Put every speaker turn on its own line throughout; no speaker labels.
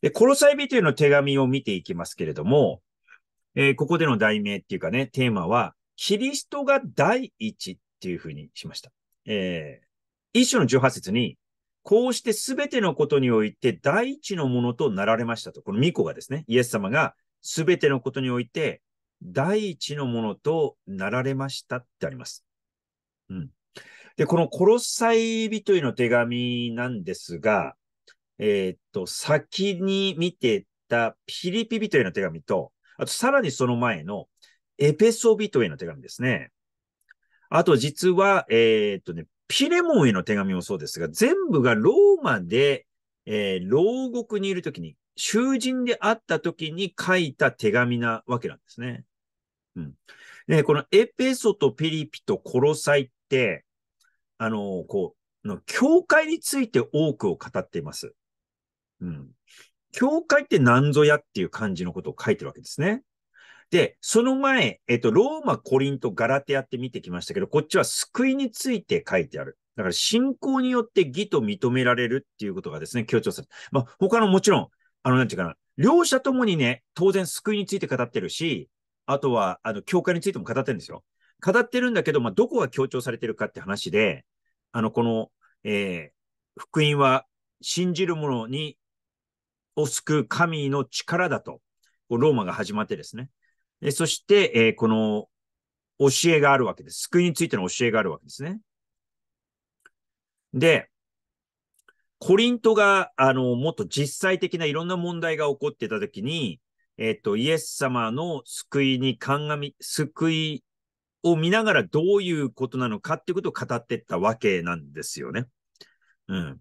で、コロサイビというの手紙を見ていきますけれども、えー、ここでの題名っていうかね、テーマは、キリストが第一っていうふうにしました。えー、一種の18節に、こうしてすべてのことにおいて第一のものとなられましたと。この巫女がですね、イエス様がすべてのことにおいて第一のものとなられましたってあります。うん。で、この殺さい人への手紙なんですが、えー、っと、先に見てたピリピ人への手紙と、あとさらにその前のエペソビトへの手紙ですね。あと実は、えー、っとね、ピレモンへの手紙もそうですが、全部がローマで、えー、牢獄にいるときに、囚人であったときに書いた手紙なわけなんですね。うん。ね、このエペソとピリピとコロサイって、あのー、こう、の教会について多くを語っています。うん。教会って何ぞやっていう感じのことを書いてるわけですね。で、その前、えっと、ローマ、コリント、ガラテアって見てきましたけど、こっちは救いについて書いてある。だから信仰によって義と認められるっていうことがですね、強調される。まあ、他のもちろん、あの、なんていうかな、両者ともにね、当然救いについて語ってるし、あとは、あの、教会についても語ってるんですよ。語ってるんだけど、まあ、どこが強調されてるかって話で、あの、この、えー、福音は信じる者にを救う神の力だと、ローマが始まってですね。でそして、えー、この教えがあるわけです。救いについての教えがあるわけですね。で、コリントが、あの、もっと実際的ないろんな問題が起こってたときに、えっ、ー、と、イエス様の救いに鑑み、救いを見ながらどういうことなのかっていうことを語ってったわけなんですよね。うん。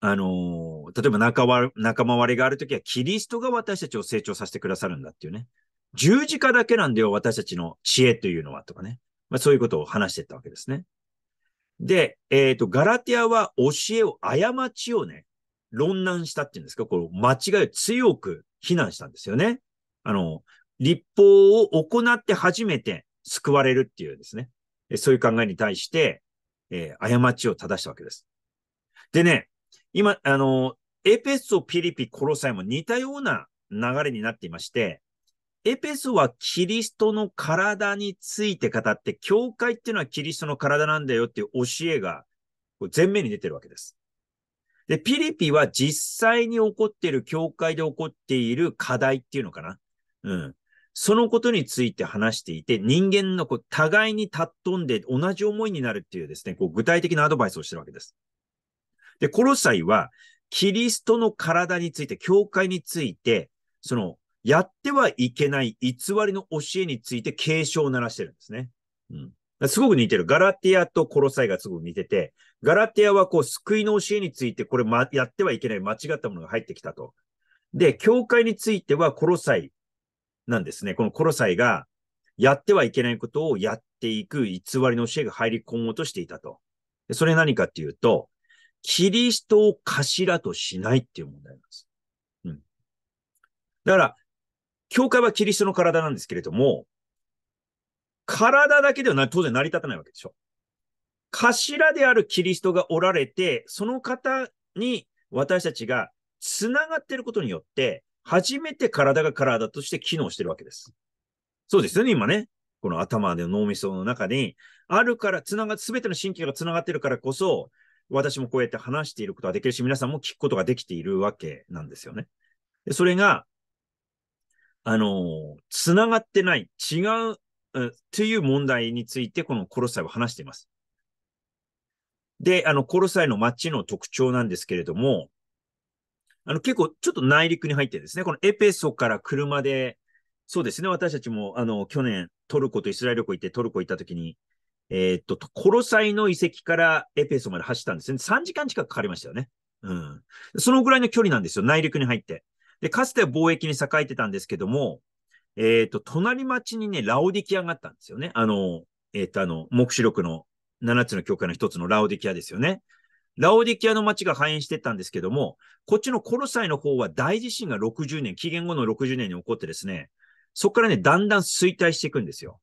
あのー例えば仲わ仲間割れがあるときは、キリストが私たちを成長させてくださるんだっていうね。十字架だけなんだよ、私たちの知恵というのはとかね。まあ、そういうことを話していったわけですね。で、えっ、ー、と、ガラティアは教えを、過ちをね、論難したっていうんですか、こう、間違いを強く非難したんですよね。あの、立法を行って初めて救われるっていうですね。そういう考えに対して、えー、過ちを正したわけです。でね、今、あの、エペソ、ピリピ、コロサイも似たような流れになっていまして、エペソはキリストの体について語って、教会っていうのはキリストの体なんだよっていう教えが前面に出てるわけです。で、ピリピは実際に起こっている、教会で起こっている課題っていうのかな。うん。そのことについて話していて、人間のこう互いに尊んで同じ思いになるっていうですね、こう具体的なアドバイスをしてるわけです。で、コロサイはキリストの体について、教会について、その、やってはいけない偽りの教えについて警鐘を鳴らしてるんですね。うん。すごく似てる。ガラティアとコロサイがすごく似てて、ガラティアはこう、救いの教えについて、これ、ま、やってはいけない間違ったものが入ってきたと。で、教会についてはコロサイなんですね。このコロサイが、やってはいけないことをやっていく偽りの教えが入り込もうとしていたと。それ何かっていうと、キリストを頭としないっていう問題なんです。うん。だから、教会はキリストの体なんですけれども、体だけでは当然成り立たないわけでしょ。頭であるキリストがおられて、その方に私たちが繋がっていることによって、初めて体が体として機能してるわけです。そうですよね、今ね。この頭で脳みその中に、あるから、繋が、すべての神経が繋がってるからこそ、私もこうやって話していることができるし、皆さんも聞くことができているわけなんですよね。でそれが、あの、つながってない、違う、という問題について、このコロサイは話しています。で、あの、コロサイの街の特徴なんですけれども、あの、結構ちょっと内陸に入ってですね、このエペソから車で、そうですね、私たちも、あの、去年トルコとイスラエル行行ってトルコ行った時に、えー、っと、コロサイの遺跡からエペソまで走ったんですね。3時間近くかかりましたよね。うん。そのぐらいの距離なんですよ。内陸に入って。で、かつては貿易に栄えてたんですけども、えっ、と、隣町にね、ラオディキアがあったんですよね。あの、えっ、と、あの、目視録の7つの教会の1つのラオディキアですよね。ラオディキアの町が繁栄してたんですけども、こっちのコロサイの方は大地震が60年、紀元後の60年に起こってですね、そこからね、だんだん衰退していくんですよ。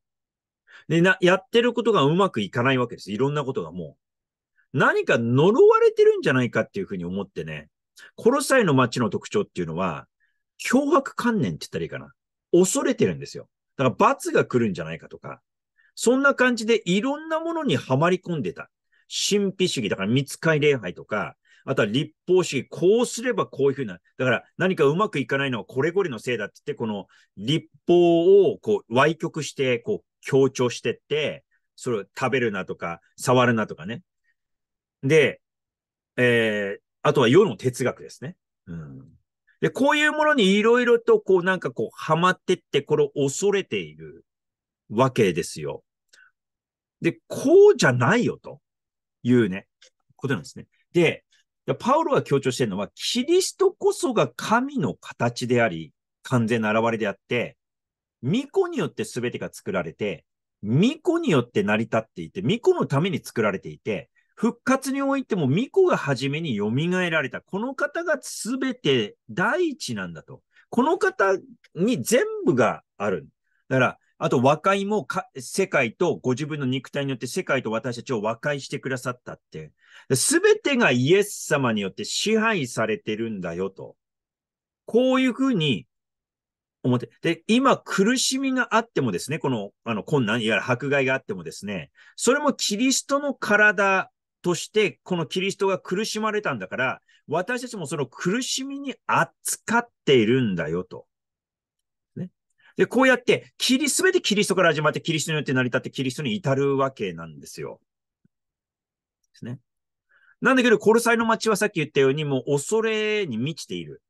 で、な、やってることがうまくいかないわけです。いろんなことがもう。何か呪われてるんじゃないかっていうふうに思ってね、この際の街の特徴っていうのは、脅迫観念って言ったらいいかな。恐れてるんですよ。だから罰が来るんじゃないかとか、そんな感じでいろんなものにはまり込んでた。神秘主義、だから密会礼拝とか、あとは立法主義、こうすればこういうふうな、だから何かうまくいかないのはこれこれのせいだって言って、この立法をこう歪曲して、こう強調してって、それを食べるなとか、触るなとかね。で、えー、あとは世の哲学ですね。うん。で、こういうものにいろいろとこうなんかこうハマってって、これを恐れているわけですよ。で、こうじゃないよというね、ことなんですね。で、パウロが強調しているのは、キリストこそが神の形であり、完全な現れであって、巫女によって全てが作られて、巫女によって成り立っていて、巫女のために作られていて、復活においても巫女が初めに蘇られた。この方が全て第一なんだと。この方に全部がある。だから、あと和解も世界とご自分の肉体によって世界と私たちを和解してくださったって。全てがイエス様によって支配されてるんだよと。こういうふうに表。で、今、苦しみがあってもですね、この、あの、困難、いわゆる迫害があってもですね、それもキリストの体として、このキリストが苦しまれたんだから、私たちもその苦しみに扱っているんだよと。ね。で、こうやって、キリ、すべてキリストから始まって、キリストによって成り立って、キリストに至るわけなんですよ。ですね。なんだけど、コルサイの町はさっき言ったように、もう恐れに満ちている。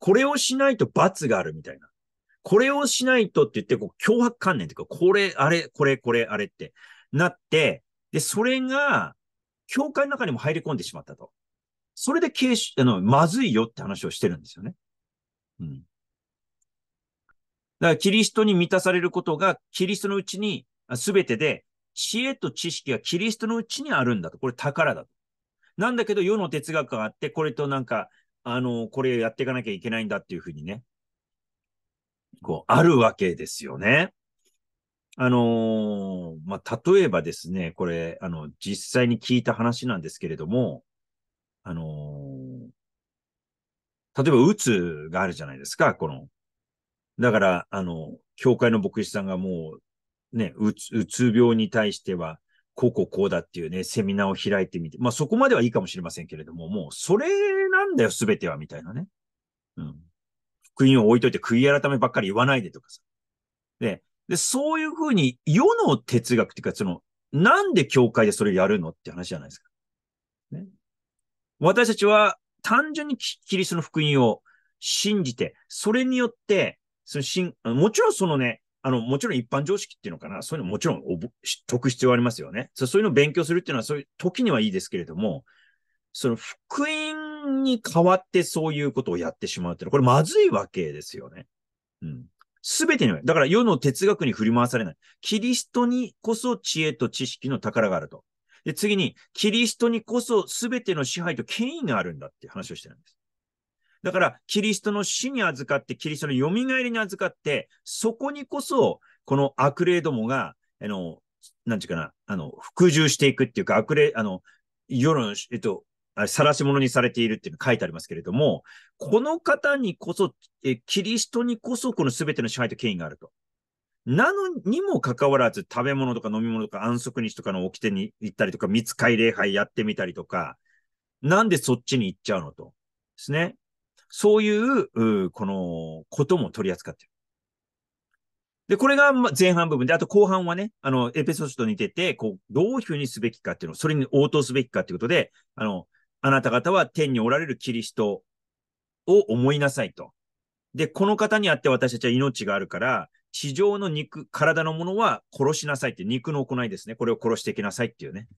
これをしないと罰があるみたいな。これをしないとって言って、こう、脅迫観念というか、これ、あれ、これ、これ、あれってなって、で、それが、教会の中にも入り込んでしまったと。それで軽視、あの、まずいよって話をしてるんですよね。うん。だから、キリストに満たされることが、キリストのうちに、すべてで、知恵と知識がキリストのうちにあるんだと。これ宝だと。なんだけど、世の哲学があって、これとなんか、あの、これやっていかなきゃいけないんだっていうふうにね、こう、あるわけですよね。あのー、まあ、例えばですね、これ、あの、実際に聞いた話なんですけれども、あのー、例えば、うつがあるじゃないですか、この。だから、あの、教会の牧師さんがもう、ね、うつ、うつ病に対しては、こうこうこうだっていうね、セミナーを開いてみて、まあ、そこまではいいかもしれませんけれども、もう、それなんだよ、すべては、みたいなね。うん。クを置いといて悔い改めばっかり言わないでとかさ。で、で、そういうふうに世の哲学っていうか、その、なんで教会でそれやるのって話じゃないですか。ね、私たちは単純にキリストの福音を信じて、それによって、そのしんもちろんそのね、あの、もちろん一般常識っていうのかな、そういうのもちろん知く必要ありますよね。そういうのを勉強するっていうのは、そういう時にはいいですけれども、その福音に代わってそういうことをやってしまうっていうのは、これまずいわけですよね。うん。すべてに、だから世の哲学に振り回されない。キリストにこそ知恵と知識の宝があると。で、次に、キリストにこそ全ての支配と権威があるんだって話をしてるんです。だから、キリストの死に預かって、キリストの蘇りに預かって、そこにこそ、この悪霊どもが、あの、なんちゅうかな、あの、服従していくっていうか、悪霊、あの、世の、えっと、晒し者にされているっていうの書いてありますけれども、この方にこそ、えキリストにこそこの全ての支配と権威があると。なのにもかかわらず、食べ物とか飲み物とか安息日とかの掟に行ったりとか、密会礼拝やってみたりとか、なんでそっちに行っちゃうのと。ですね。そういう、うこの、ことも取り扱ってる。で、これが前半部分で、あと後半はね、あの、エペソ書と似てて、こう、どういうふうにすべきかっていうのを、それに応答すべきかっていうことで、あの、あなた方は天におられるキリストを思いなさいと。で、この方にあって私たちは命があるから、地上の肉、体のものは殺しなさいって、肉の行いですね。これを殺していきなさいっていうね。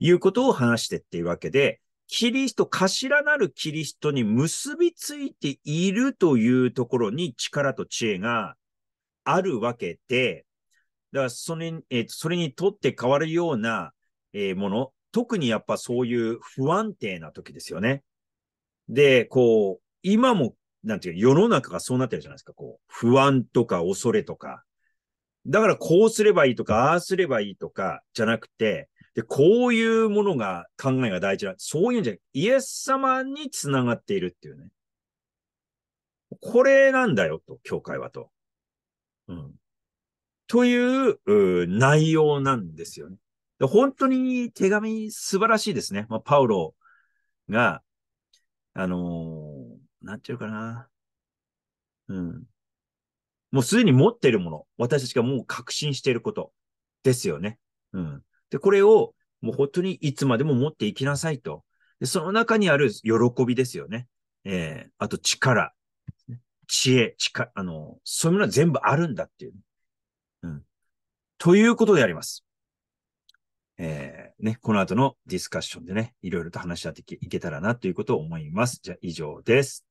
いうことを話してっていうわけで、キリスト、頭なるキリストに結びついているというところに力と知恵があるわけで、だからそれ,、えー、それにとって変わるような、えー、もの、特にやっぱそういう不安定な時ですよね。で、こう、今も、なんていう世の中がそうなってるじゃないですか。こう、不安とか恐れとか。だからこうすればいいとか、ああすればいいとか、じゃなくて、で、こういうものが、考えが大事な、そういうんじゃイエス様につながっているっていうね。これなんだよと、教会はと。うん。という、う内容なんですよね。本当に手紙素晴らしいですね。まあ、パウロが、あのー、なんていうかな。うん。もうすでに持っているもの。私たちがもう確信していることですよね。うん。で、これをもう本当にいつまでも持っていきなさいと。でその中にある喜びですよね。えー、あと力、知恵、力、あの、そういうものは全部あるんだっていう。うん。ということであります。えー、ね、この後のディスカッションでね、いろいろと話し合っていけたらなということを思います。じゃあ以上です。